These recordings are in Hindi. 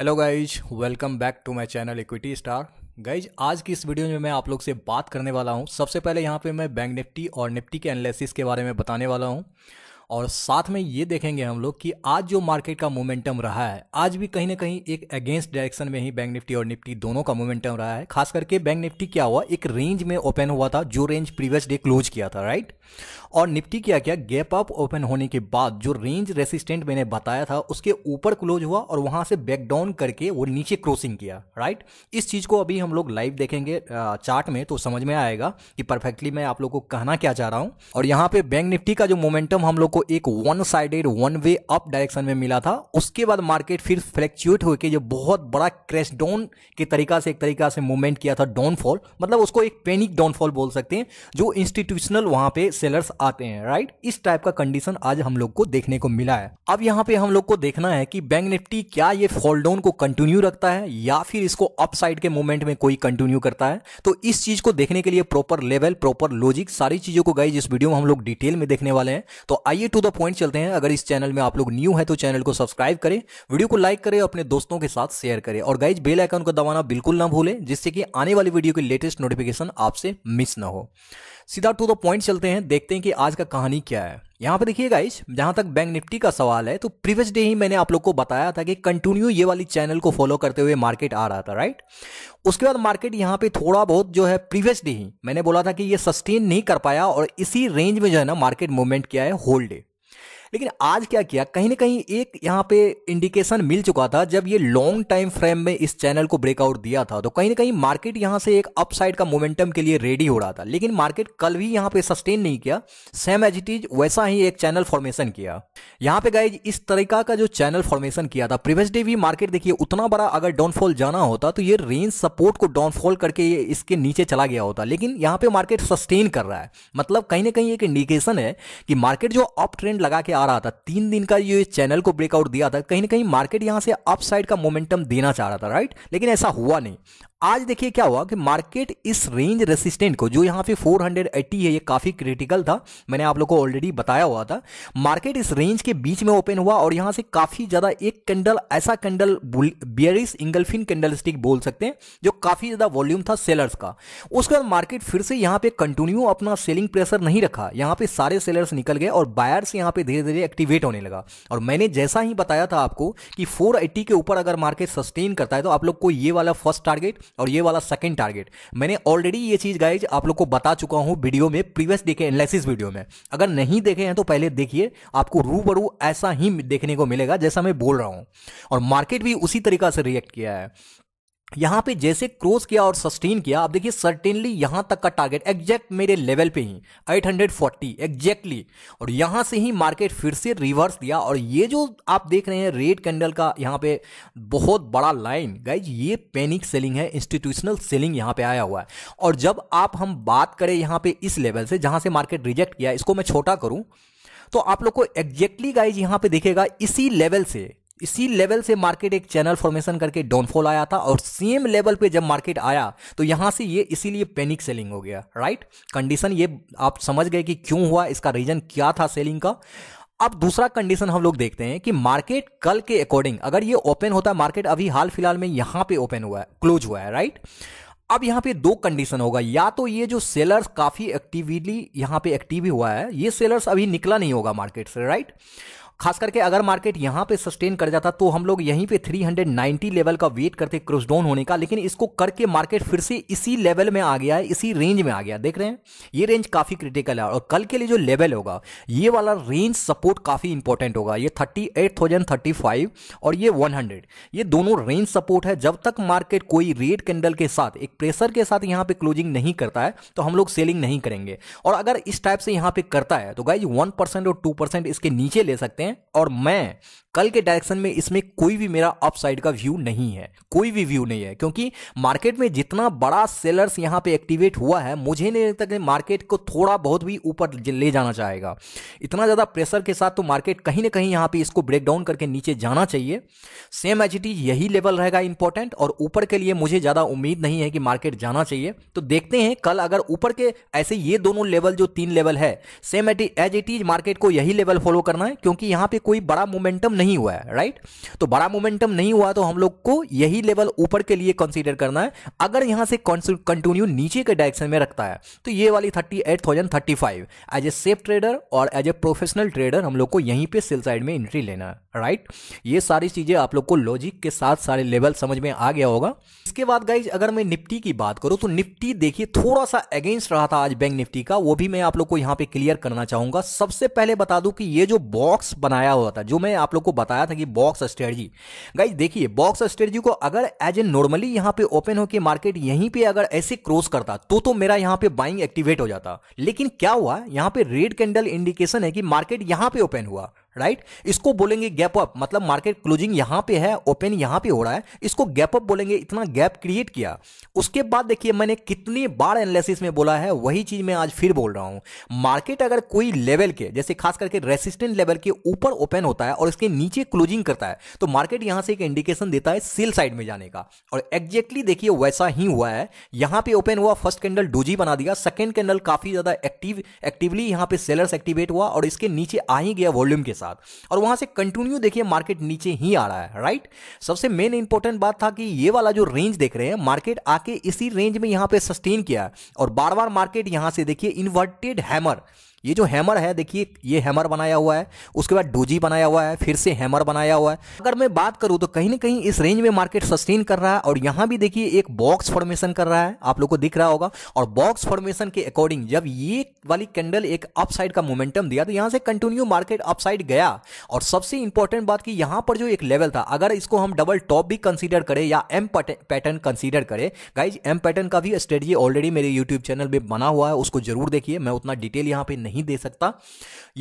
Hello guys welcome back to my channel equity star guys आज की इस वीडियो में मैं आप लोग से बात करने वाला हूं सबसे पहले यहां पे मैं बैंक निफ्टी और निफ्टी के एनालिसिस के बारे में बताने वाला हूं और साथ में ये देखेंगे हम लोग कि आज जो मार्केट का मोमेंटम रहा है आज भी कहीं ना कहीं एक अगेंस्ट डायरेक्शन में ही बैंक निफ्टी और निफ्टी दोनों का मोमेंटम रहा है खास करके बैंक निफ्टी क्या हुआ एक रेंज में ओपन हुआ था जो रेंज प्रीवियस डे क्लोज किया था राइट और निफ्टी क्या क्या गैप अप ओपन होने के बाद जो रेंज रेसिस्टेंट मैंने बताया था उसके ऊपर क्लोज हुआ और वहां से बैक डाउन करके वो नीचे क्रॉसिंग किया राइट इस चीज को अभी हम लोग लाइव देखेंगे चार्ट में तो समझ में आएगा कि परफेक्टली मैं आप लोग को कहना क्या चाह रहा हूं और यहां पे बैंक निफ्टी का जो मोमेंटम हम लोग को एक one sided one way up direction में मिला था उसके बाद मार्केट फिर फ्लैक्चुएट होकर जो बहुत बड़ा क्रैश डाउन के तरीका से एक तरीका से मूवमेंट किया था डाउनफॉल मतलब उसको एक पैनिक डाउनफॉल बोल सकते हैं जो इंस्टीट्यूशनल वहां पे सेलर्स आते हैं राइट इस टाइप का कंडीशन आज हम लोग को देखने को मिला है अब यहाँ पे हम लोग को देखना है कि बैंक निफ्टी क्या ये फॉल डाउन को कंटिन्यू रखता है या फिर इसको अप साइड के मूवमेंट में कोई कंटिन्यू करता है तो इस चीज को देखने के लिए प्रॉपर लेवल प्रॉपर लॉजिक सारी चीजों को गई जिस वीडियो में हम लोग डिटेल में देखने वाले हैं तो आइए आइए टू द पॉइंट चलते हैं अगर इस चैनल में आप लोग न्यू है तो चैनल को सब्सक्राइब करें वीडियो को लाइक करें अपने दोस्तों के साथ शेयर करें और गाइज बेल आइकन को दबाना बिल्कुल ना भूलें जिससे कि आने वाली वीडियो की लेटेस्ट नोटिफिकेशन आपसे मिस ना हो सीधा टू द पॉइंट चलते हैं देखते हैं कि आज का कहानी क्या है यहाँ पे देखिए गाइस जहां तक बैंक निफ्टी का सवाल है तो प्रीवियस डे ही मैंने आप लोग को बताया था कि कंटिन्यू ये वाली चैनल को फॉलो करते हुए मार्केट आ रहा था राइट उसके बाद मार्केट यहाँ पे थोड़ा बहुत जो है प्रीवियस डे ही मैंने बोला था कि ये सस्टेन नहीं कर पाया और इसी रेंज में जो है ना मार्केट मूवमेंट किया है होल्ड डे लेकिन आज क्या किया कहीं ना कहीं एक यहाँ पे इंडिकेशन मिल चुका था जब ये लॉन्ग टाइम फ्रेम में इस चैनल को ब्रेकआउट दिया था तो कहीं ना कहीं मार्केट यहां से एक अपसाइड का मोमेंटम के लिए रेडी हो रहा था लेकिन मार्केट कल भी यहां पे सस्टेन नहीं किया सेम एज इट इज वैसा ही एक चैनल फॉर्मेशन किया यहां पे गाइज इस तरीका का जो चैनल फॉर्मेशन किया था प्रीवियस डे भी मार्केट देखिए उतना बड़ा अगर डाउनफॉल जाना होता तो ये रेंज सपोर्ट को डाउनफॉल करके इसके नीचे चला गया होता लेकिन यहां पे मार्केट सस्टेन कर रहा है मतलब कहीं ना कहीं एक इंडिकेशन है कि मार्केट जो अप ट्रेंड लगा के आ आ रहा था तीन दिन का ये चैनल को ब्रेकआउट दिया था कहीं ना कहीं मार्केट यहां से अपसाइड का मोमेंटम देना चाह रहा था राइट लेकिन ऐसा हुआ नहीं आज देखिए क्या हुआ कि मार्केट इस रेंज रेसिस्टेंट को जो यहां पे 480 है ये काफ़ी क्रिटिकल था मैंने आप लोग को ऑलरेडी बताया हुआ था मार्केट इस रेंज के बीच में ओपन हुआ और यहां से काफ़ी ज़्यादा एक कैंडल ऐसा candle bearish engulfing candle stick बोल सकते हैं जो काफ़ी ज़्यादा वॉल्यूम था सेलर्स का उसके बाद मार्केट फिर से यहां पर कंटिन्यू अपना सेलिंग प्रेशर नहीं रखा यहां पर सारे सेलर्स निकल गए और बायर्स यहाँ पे धीरे धीरे एक्टिवेट होने लगा और मैंने जैसा ही बताया था आपको कि फोर के ऊपर अगर मार्केट सस्टेन करता है तो आप लोग को ये वाला फर्स्ट टारगेट और ये वाला सेकंड टारगेट मैंने ऑलरेडी ये चीज़ गाइज आप लोग को बता चुका हूं वीडियो में प्रीवियस देखे एनालिसिस वीडियो में अगर नहीं देखे हैं तो पहले देखिए आपको रूबरू ऐसा ही देखने को मिलेगा जैसा मैं बोल रहा हूं और मार्केट भी उसी तरीका से रिएक्ट किया है यहां पे जैसे क्रोस किया और सस्टेन किया आप देखिए सर्टेनली यहां तक का टारगेट एग्जैक्ट मेरे लेवल पे ही 840 एग्जैक्टली और यहां से ही मार्केट फिर से रिवर्स दिया और ये जो आप देख रहे हैं रेड कैंडल का यहां पे बहुत बड़ा लाइन गाइज ये पैनिक सेलिंग है इंस्टीट्यूशनल सेलिंग यहां पे आया हुआ है और जब आप हम बात करें यहां पर इस लेवल से जहां से मार्केट रिजेक्ट किया इसको मैं छोटा करूं तो आप लोग को एग्जैक्टली गाइज यहां पर देखेगा इसी लेवल से इसी लेवल से मार्केट एक चैनल फॉर्मेशन करके डाउनफॉल आया था और सेम लेवल पे जब मार्केट आया तो यहां से ये इसीलिए पैनिक सेलिंग हो गया राइट कंडीशन ये आप समझ गए कि क्यों हुआ इसका रीजन क्या था सेलिंग का अब दूसरा कंडीशन हम लोग देखते हैं कि मार्केट कल के अकॉर्डिंग अगर ये ओपन होता है मार्केट अभी हाल फिलहाल में यहां पे ओपन हुआ है क्लोज हुआ है राइट अब यहाँ पे दो कंडीशन होगा या तो ये जो सेलर्स काफी एक्टिवली यहां पे एक्टिव हुआ है ये सेलर्स अभी निकला नहीं होगा मार्केट से राइट खास करके अगर मार्केट यहां पे सस्टेन कर जाता तो हम लोग यहीं पे 390 लेवल का वेट करते क्रॉस डाउन होने का लेकिन इसको करके मार्केट फिर से इसी लेवल में आ गया है इसी रेंज में आ गया देख रहे हैं ये रेंज काफी क्रिटिकल है और कल के लिए जो लेवल होगा ये वाला रेंज सपोर्ट काफी इंपॉर्टेंट होगा ये thirty eight thousand thirty five और ये वन हंड्रेड ये दोनों रेंज सपोर्ट है जब तक मार्केट कोई रेड कैंडल के साथ एक प्रेशर के साथ यहाँ पे क्लोजिंग नहीं करता है तो हम लोग सेलिंग नहीं करेंगे और अगर इस टाइप से यहाँ पे करता है तो गाइज वन परसेंट और टू परसेंट इसके नीचे ले सकते हैं सकते हैं और मैं कल के डायरेक्शन में इसमें कोई भी मेरा अपसाइड का व्यू नहीं है कोई भी व्यू नहीं है क्योंकि मार्केट में जितना बड़ा सेलर्स यहां पे एक्टिवेट हुआ है मुझे नहीं लगता कि मार्केट को थोड़ा बहुत भी ऊपर ले जाना चाहेगा इतना ज़्यादा प्रेशर के साथ तो मार्केट कहीं ना कहीं यहां पे इसको ब्रेक डाउन करके नीचे जाना चाहिए सेम एच यही लेवल रहेगा इंपॉर्टेंट और ऊपर के लिए मुझे ज़्यादा उम्मीद नहीं है कि मार्केट जाना चाहिए तो देखते हैं कल अगर ऊपर के ऐसे ये दोनों लेवल जो तीन लेवल है same as it is market को यही लेवल फॉलो करना है क्योंकि यहां पे कोई बड़ा मोमेंटम नहीं हुआ है राइट तो बड़ा मोमेंटम नहीं हुआ तो हम लोग को यही लेवल ऊपर के लिए कंसीडर करना है अगर यहां से कंटिन्यू नीचे के डायरेक्शन में रखता है तो ये वाली thirty eight thousand thirty five as a safe trader और एज ए प्रोफेशनल ट्रेडर हम लोग को यहीं पे सेल साइड में एंट्री लेना है राइट ये सारी चीज़ें आप लोग को लॉजिक के साथ सारे लेवल समझ में आ गया होगा इसके बाद गाइज अगर मैं निफ्टी की बात करूँ तो निफ्टी देखिए थोड़ा सा अगेंस्ट रहा था आज बैंक निफ्टी का वो भी मैं आप लोग को यहाँ पे क्लियर करना चाहूंगा सबसे पहले बता दूं कि ये जो बॉक्स बनाया हुआ था जो मैं आप लोग को बताया था कि बॉक्स स्ट्रेटजी गाइज देखिए बॉक्स स्ट्रेटजी को अगर एज ए नॉर्मली यहाँ पे ओपन होकर मार्केट यहीं पे अगर ऐसे क्रॉस करता तो तो मेरा यहाँ पे बाइंग एक्टिवेट हो जाता लेकिन क्या हुआ यहाँ पे रेड कैंडल इंडिकेशन है कि मार्केट यहाँ पे ओपन हुआ राइट right? इसको बोलेंगे गैप अप मतलब मार्केट क्लोजिंग यहां पे है ओपन यहां पे हो रहा है इसको गैप अप बोलेंगे इतना गैप क्रिएट किया उसके बाद देखिए मैंने कितनी बार एनालिसिस में बोला है वही चीज मैं आज फिर बोल रहा हूं मार्केट अगर कोई लेवल के जैसे खास करके रेसिस्टेंट लेवल के ऊपर ओपन होता है और इसके नीचे क्लोजिंग करता है तो मार्केट यहां से एक इंडिकेशन देता है सेल साइड में जाने का और एग्जैक्टली देखिए वैसा ही हुआ है यहां पे ओपन हुआ फर्स्ट कैंडल डोजी बना दिया सेकेंड कैंडल काफी ज्यादा एक्टिव एक्टिवली यहां पे सेलर्स एक्टिवेट हुआ और इसके नीचे आ ही गया वॉल्यूम के साथ साथ और वहां से कंटिन्यू देखिए मार्केट नीचे ही आ रहा है राइट सबसे मेन इंपॉर्टेंट बात था कि ये वाला जो रेंज देख रहे हैं मार्केट आके इसी रेंज में यहां पे सस्टेन किया और बार बार मार्केट यहां से देखिए इन्वर्टेड हैमर ये जो हैमर है देखिए ये हैमर बनाया हुआ है उसके बाद डोजी बनाया हुआ है फिर से हैमर बनाया हुआ है अगर मैं बात करूं तो कहीं ना कहीं इस रेंज में मार्केट सस्टेन कर रहा है और यहां भी देखिए एक बॉक्स फॉर्मेशन कर रहा है आप लोग को दिख रहा होगा और बॉक्स फॉर्मेशन के अकॉर्डिंग जब ये वाली कैंडल एक अपसाइड का मोमेंटम दिया तो यहां से कंटिन्यू मार्केट अपसाइड गया और सबसे इंपॉर्टेंट बात की यहां पर जो एक लेवल था अगर इसको हम डबल टॉप भी कंसिडर करें या एम पैटर्न कंसिडर करें गाइज एम पैटर्न का भी स्ट्रेटजी ऑलरेडी मेरे यूट्यूब चैनल में बना हुआ है उसको जरूर देखिए मैं उतना डिटेल यहाँ पे नहीं नहीं दे सकता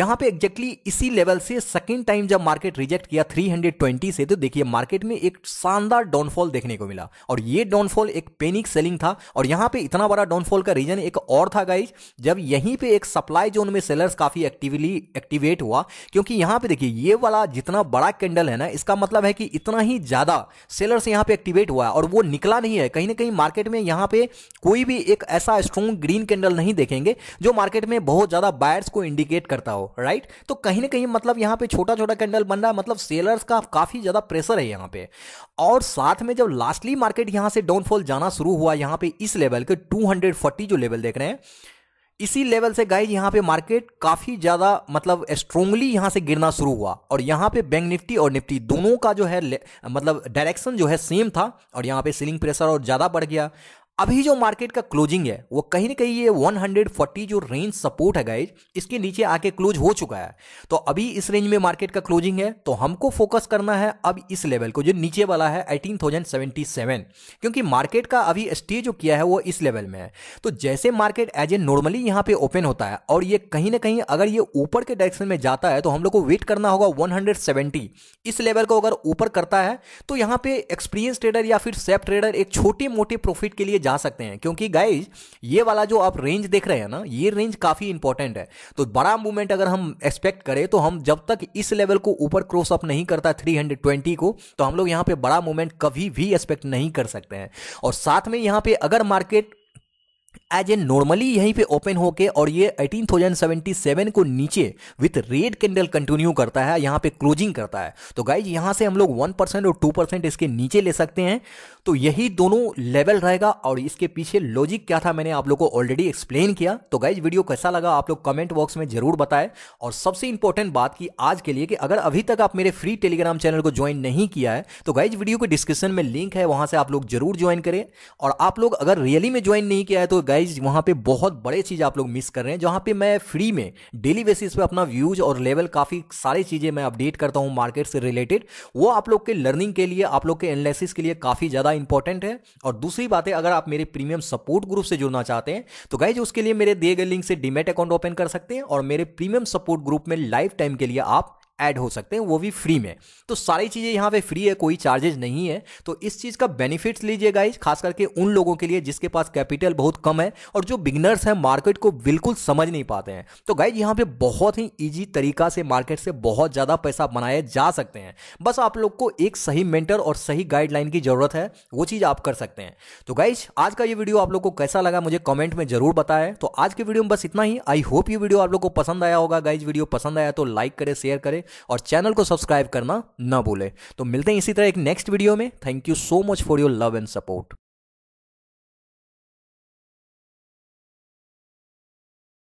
यहां पे एग्जैक्टली exactly इसी लेवल से सेकेंड टाइम जब मार्केट रिजेक्ट किया 320 से तो देखिए मार्केट में एक शानदार डाउनफॉल देखने को मिला और ये डाउनफॉल एक पेनिक सेलिंग था और यहां पे इतना बड़ा डाउनफॉल का रीजन एक और था गाइज जब यहीं पे एक सप्लाई जोन में सेलर्स काफी एक्टिवली एक्टिवेट हुआ क्योंकि यहां पे देखिए ये वाला जितना बड़ा कैंडल है ना इसका मतलब है कि इतना ही ज्यादा सेलर्स यहां पे एक्टिवेट हुआ है और वो निकला नहीं है कहीं ना कहीं मार्केट में यहां पे कोई भी एक ऐसा स्ट्रॉन्ग ग्रीन कैंडल नहीं देखेंगे जो मार्केट में बहुत ज्यादा बायर्स को इंडिकेट करता हो राइट तो कहीं ना कहीं मतलब यहां पे छोटा छोटा कैंडल बन रहा है मतलब सेलर्स का काफ़ी ज़्यादा प्रेशर है यहां पे और साथ में जब लास्टली मार्केट यहां से डाउनफॉल जाना शुरू हुआ यहां पे इस लेवल के 240 जो लेवल देख रहे हैं इसी लेवल से गाइज यहां पे मार्केट काफ़ी ज़्यादा मतलब स्ट्रोंगली यहां से गिरना शुरू हुआ और यहां पे बैंक निफ्टी और निफ्टी दोनों का जो है मतलब डायरेक्शन जो है सेम था और यहां पे सीलिंग प्रेशर और ज़्यादा बढ़ गया अभी जो मार्केट का क्लोजिंग है वो कहीं ना कहीं ये 140 जो रेंज सपोर्ट है गाइज इसके नीचे आके क्लोज हो चुका है तो अभी इस रेंज में मार्केट का क्लोजिंग है तो हमको फोकस करना है अब इस लेवल को जो नीचे वाला है 18,077 क्योंकि मार्केट का अभी स्टे जो किया है वो इस लेवल में है तो जैसे मार्केट एज ए नॉर्मली यहाँ पे ओपन होता है और ये कहीं ना कहीं अगर ये ऊपर के डायरेक्शन में जाता है तो हम लोग को वेट करना होगा वन इस लेवल को अगर ऊपर करता है तो यहाँ पे एक्सपीरियंस ट्रेडर या फिर सेफ ट्रेडर एक छोटी मोटी प्रॉफिट के लिए जा सकते हैं क्योंकि गाइज ये वाला जो आप रेंज देख रहे हैं ना ये रेंज काफ़ी इंपॉर्टेंट है तो बड़ा मूवमेंट अगर हम एक्सपेक्ट करें तो हम जब तक इस लेवल को ऊपर क्रॉस अप नहीं करता 320 को तो हम लोग यहां पे बड़ा मूवमेंट कभी भी एक्सपेक्ट नहीं कर सकते हैं और साथ में यहां पे अगर मार्केट एज ए नॉर्मली यहीं पे ओपन होके और ये 18,077 को नीचे विथ रेड कैंडल कंटिन्यू करता है यहाँ पे क्लोजिंग करता है तो गाइज यहाँ से हम लोग 1 परसेंट और 2 परसेंट इसके नीचे ले सकते हैं तो यही दोनों लेवल रहेगा और इसके पीछे लॉजिक क्या था मैंने आप लोग को ऑलरेडी एक्सप्लेन किया तो गाइज वीडियो कैसा लगा आप लोग कमेंट बॉक्स में जरूर बताएं और सबसे इंपॉर्टेंट बात की आज के लिए कि अगर अभी तक आप मेरे फ्री टेलीग्राम चैनल को ज्वाइन नहीं किया है तो गाइज वीडियो के डिस्क्रिप्शन में लिंक है वहां से आप लोग जरूर ज्वाइन करें और आप लोग अगर रियली में ज्वाइन नहीं किया है तो गाइज वहां पर बहुत बड़े चीज आप लोग मिस कर रहे हैं जहां पर मैं फ्री में डेली बेसिस पे अपना व्यूज और लेवल काफी सारी चीजें मैं अपडेट करता हूँ मार्केट से रिलेटेड वो आप लोग के लर्निंग के लिए आप लोग के एनालिसिस के लिए काफी ज्यादा ज़्यादा इंपॉर्टेंट है और दूसरी बात है अगर आप मेरे प्रीमियम सपोर्ट ग्रुप से जुड़ना चाहते हैं तो गाइज उसके लिए मेरे दिए गए लिंक से डीमेट अकाउंट ओपन कर सकते हैं और मेरे प्रीमियम सपोर्ट ग्रुप में लाइफ टाइम के लिए आप ऐड हो सकते हैं वो भी फ्री में तो सारी चीज़ें यहाँ पे फ्री है कोई चार्जेज नहीं है तो इस चीज़ का बेनिफिट्स लीजिए गाइज खास करके उन लोगों के लिए जिसके पास कैपिटल बहुत कम है और जो बिगनर्स हैं मार्केट को बिल्कुल समझ नहीं पाते हैं तो गाइज यहाँ पे बहुत ही ईजी तरीका से मार्केट से बहुत ज़्यादा पैसा बनाए जा सकते हैं बस आप लोग को एक सही मेंटर और सही गाइडलाइन की ज़रूरत है वो चीज़ आप कर सकते हैं तो गाइज आज का ये वीडियो आप लोग को कैसा लगा मुझे कमेंट में जरूर बताएं तो आज के वीडियो में बस इतना ही आई होप ये वीडियो आप लोग को पसंद आया होगा गाइज वीडियो पसंद आया तो लाइक करें शेयर करे और चैनल को सब्सक्राइब करना ना भूलें तो मिलते हैं इसी तरह एक नेक्स्ट वीडियो में thank you so much for your love and support